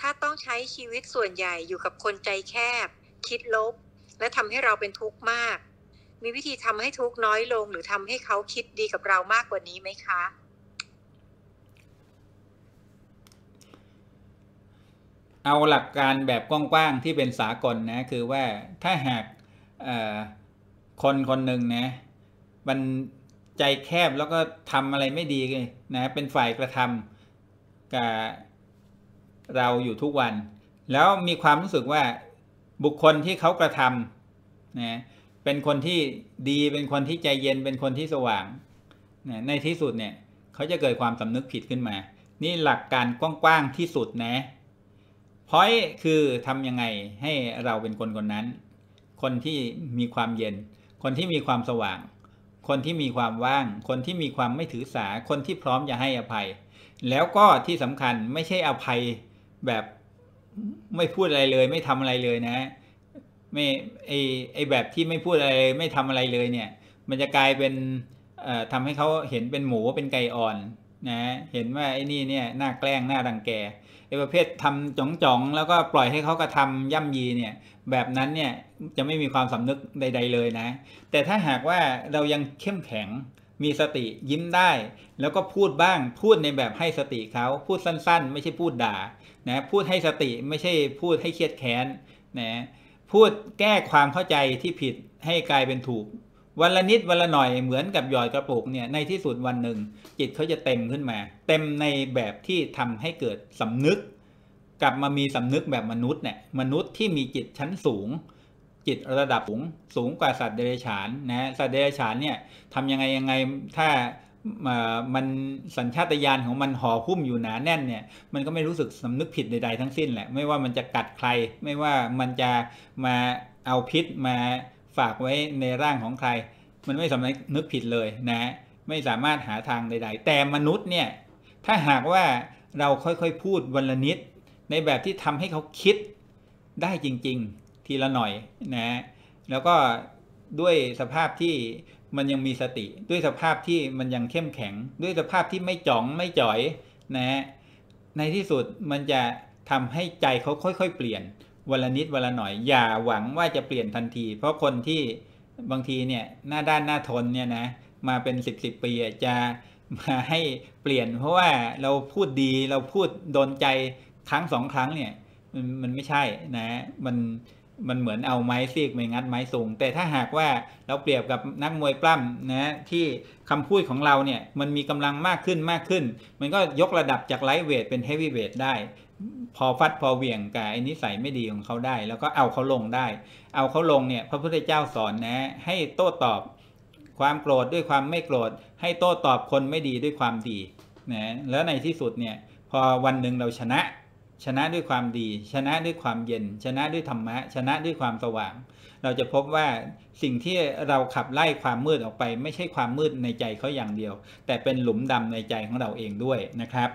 ถ้าต้องใช้ชีวิตส่วนใหญ่อยู่กับคนใจแคบ คิดลบและทำให้เราเป็นทุกข์มาก มีวิธีทำให้ทุกข์น้อยลงหรือทำให้เขาคิดดีกับเรามากกว่านี้ไหมคะ เอาหลักการแบบกว้างๆ ที่เป็นสากลนนะคือว่าถ้าหากคนคนหนึ่งนะมันใจแคบแล้วก็ทำอะไรไม่ดีเลยนะ เป็นฝ่ายกระทำกับเราอยู่ทุกวัน แล้วมีความรู้สึกว่าบุคคลที่เขากระทำนะเป็นคนที่ดี เป็นคนที่ใจเย็น เป็นคนที่สว่างนะในที่สุดเนี่ย เขาจะเกิดความสำนึกผิดขึ้นมา นี่หลักการกว้างๆที่สุดนะพอยคือทำยังไงให้เราเป็นคนคนนั้น คนที่มีความเย็น คนที่มีความสว่าง คนที่มีความว่าง คนที่มีความไม่ถือสา คนที่พร้อมจะให้อภัย แล้วก็ที่สำคัญไม่ใช่อภัยแบบไม่พูดอะไรเลย ไม่ทำอะไรเลยนะไม่ไอไอแบบที่ไม่พูดอะไรเลยไม่ทำอะไรเลยเนี่ย มันจะกลายเป็นทำให้เขาเห็นเป็นหมูเป็นไก่อ่อนนะ เห็นว่าไอ้นี่เนี่ยหน้าแกล้งหน้าดังแกไอประเภททำจ่องจ่อง แล้วก็ปล่อยให้เขากระทาย่ำยีเนี่ย แบบนั้นเนี่ยจะไม่มีความสำนึกใดๆเลยนะ แต่ถ้าหากว่าเรายังเข้มแข็งมีสติยิ้มได้แล้วก็พูดบ้าง พูดในแบบให้สติเขาพูดสั้น ๆ ไม่ใช่พูดด่านะพูดให้สติไม่ใช่ พูดให้เครียดแค้นนะพูดแก้ความเข้าใจที่ผิดให้กลายเป็นถูก วันละนิดวันละหน่อยเหมือนกับหยอดกระปุกเนี่ยในที่สุดวันหนึ่ง จิตเขาจะเต็มขึ้นมา เต็มในแบบที่ทำให้เกิดสำนึก กลับมามีสำนึกแบบมนุษย์เนี่ยมนุษย์ที่มีจิตชั้นสูงจิตระดับสูงสูงกว่าสัตว์เดรัจฉานนะสัตว์เดรัจฉานเนี่ยทำยังไงยังไงถ้ามันสัญชาตญาณของมันห่อหุ้มอยู่หนาแน่นเนี่ยมันก็ไม่รู้สึกสำนึกผิดใดๆทั้งสิ้นแหละไม่ว่ามันจะกัดใคร ไม่ว่ามันจะมาเอาพิษมาฝากไว้ในร่างของใคร มันไม่สำนึกผิดเลยนะไม่สามารถหาทางใดๆ แต่มนุษย์เนี่ยถ้าหากว่าเราค่อยๆพูดวันละนิดในแบบที่ทำให้เขาคิดได้จริงๆทีละหน่อยนะแล้วก็ด้วยสภาพที่มันยังมีสติด้วยสภาพที่มันยังเข้มแข็ง ด้วยสภาพที่ไม่จ่องไม่จ่อยนะฮะในที่สุดมันจะทำให้ใจเขาค่อยๆเปลี่ยนวันละนิดวันละหน่อย อย่าหวังว่าจะเปลี่ยนทันที เพราะคนที่บางทีเนี่ยหน้าด้านหน้าทนเนี่ยนะมาเป็นสิบสิบปีจะมาให้เปลี่ยน เพราะว่าเราพูดดีเราพูดโดนใจครั้งสองครั้งเนี่ยมันไม่ใช่นะมันมันเหมือนเอาไม้ซีกไปงัดไม้สูง แต่ถ้าหากว่าเราเปรียบกับนักมวยปล้ำนะที่คำพูดของเราเนี่ยมันมีกำลังมากขึ้นมากขึ้น มันก็ยกระดับจากไลท์เวทเป็นเฮฟวี่เวทได้ พอฟัดพอเหวี่ยงกับไอ้นิสัยไม่ดีของเขาได้ แล้วก็เอาเขาลงได้ เอาเขาลงเนี่ย พระพุทธเจ้าสอนนะ ให้โต้ตอบความโกรธด้วยความไม่โกรธ ให้โต้ตอบคนไม่ดีด้วยความดีนะแล้วในที่สุดเนี่ยพอวันหนึ่งเราชนะชนะด้วยความดี ชนะด้วยความเย็น ชนะด้วยธรรมะชนะด้วยความสว่าง เราจะพบว่าสิ่งที่เราขับไล่ความมืดออกไป ไม่ใช่ความมืดในใจเขาอย่างเดียว แต่เป็นหลุมดำในใจของเราเองด้วยนะครับ